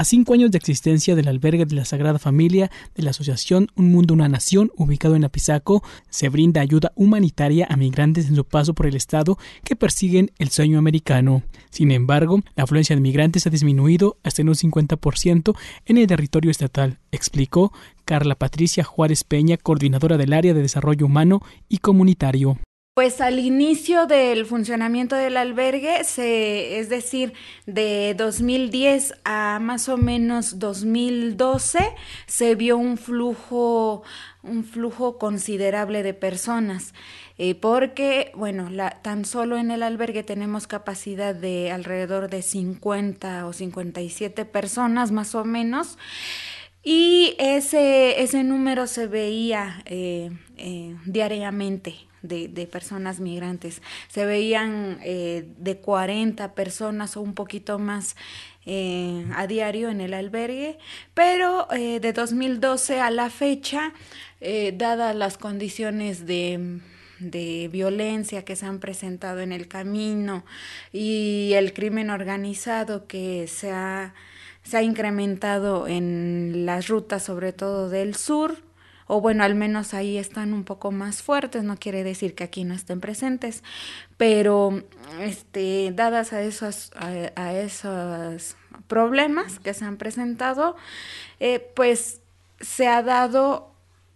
A cinco años de existencia del albergue de la Sagrada Familia de la Asociación Un Mundo, una Nación, ubicado en Apizaco, se brinda ayuda humanitaria a migrantes en su paso por el Estado que persiguen el sueño americano. Sin embargo, la afluencia de migrantes ha disminuido hasta en un 50% en el territorio estatal, explicó Carla Patricia Juárez Peña, coordinadora del área de desarrollo humano y comunitario. Pues al inicio del funcionamiento del albergue, es decir, de 2010 a más o menos 2012, se vio un flujo, un flujo considerable de personas, eh, porque, bueno, tan solo en el albergue tenemos capacidad de alrededor de 50 o 57 personas más o menos. Y ese, ese número se veía eh, eh, diariamente. De, personas migrantes. Se veían eh, de 40 personas o un poquito más a diario en el albergue, pero de 2012 a la fecha, dadas las condiciones de violencia que se han presentado en el camino y el crimen organizado que se ha se ha incrementado en las rutas, sobre todo del sur, o bueno, al menos ahí están un poco más fuertes, no quiere decir que aquí no estén presentes, pero este, dadas a esos, a, esos problemas que se han presentado, eh, pues se ha dado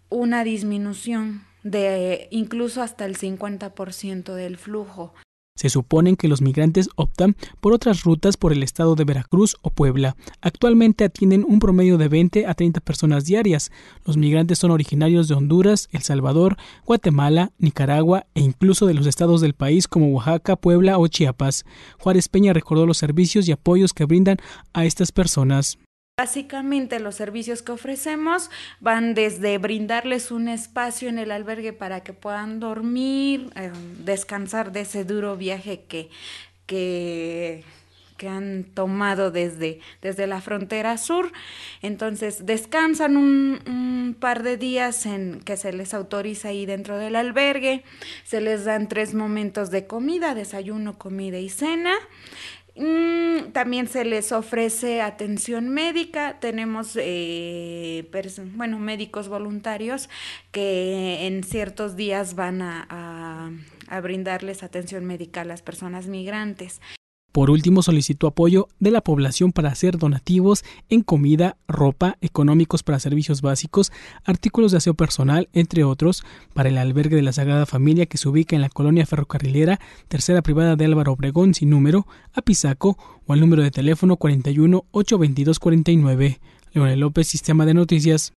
una disminución de incluso hasta el 50% del flujo. Se suponen que los migrantes optan por otras rutas por el estado de Veracruz o Puebla. Actualmente atienden un promedio de 20 a 30 personas diarias. Los migrantes son originarios de Honduras, El Salvador, Guatemala, Nicaragua e incluso de los estados del país como Oaxaca, Puebla o Chiapas. Juárez Peña recordó los servicios y apoyos que brindan a estas personas. Básicamente los servicios que ofrecemos van desde brindarles un espacio en el albergue para que puedan dormir, eh, descansar de ese duro viaje que, que, han tomado desde, desde, la frontera sur. Entonces descansan un, un, par de días en que se les autoriza ahí dentro del albergue, se les dan tres momentos de comida, desayuno, comida y cena. Mm, también se les ofrece atención médica, tenemos, eh, bueno, médicos voluntarios que en ciertos días van a brindarles atención médica a las personas migrantes. Por último, solicitó apoyo de la población para hacer donativos en comida, ropa, económicos para servicios básicos, artículos de aseo personal, entre otros, para el albergue de la Sagrada Familia que se ubica en la colonia ferrocarrilera Tercera Privada de Álvaro Obregón sin número, a Pisaco o al número de teléfono 41 822 49. Leonel López, Sistema de Noticias.